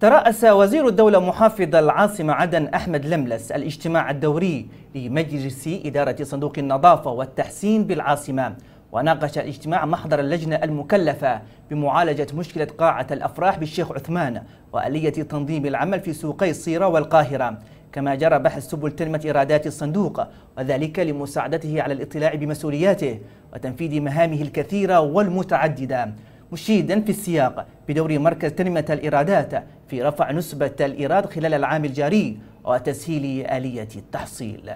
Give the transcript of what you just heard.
ترأس وزير الدولة محافظ العاصمة عدن أحمد لملس الاجتماع الدوري لمجلس إدارة صندوق النظافة والتحسين بالعاصمة وناقش الاجتماع محضر اللجنة المكلفة بمعالجة مشكلة قاعة الأفراح بالشيخ عثمان وآلية تنظيم العمل في سوقي الصيرة والقاهرة كما جرى بحث سبل تنمية إيرادات الصندوق وذلك لمساعدته على الاطلاع بمسؤولياته وتنفيذ مهامه الكثيرة والمتعددة مشيدا في السياق بدور مركز تنمية الإيرادات في رفع نسبة الإيراد خلال العام الجاري وتسهيل آلية التحصيل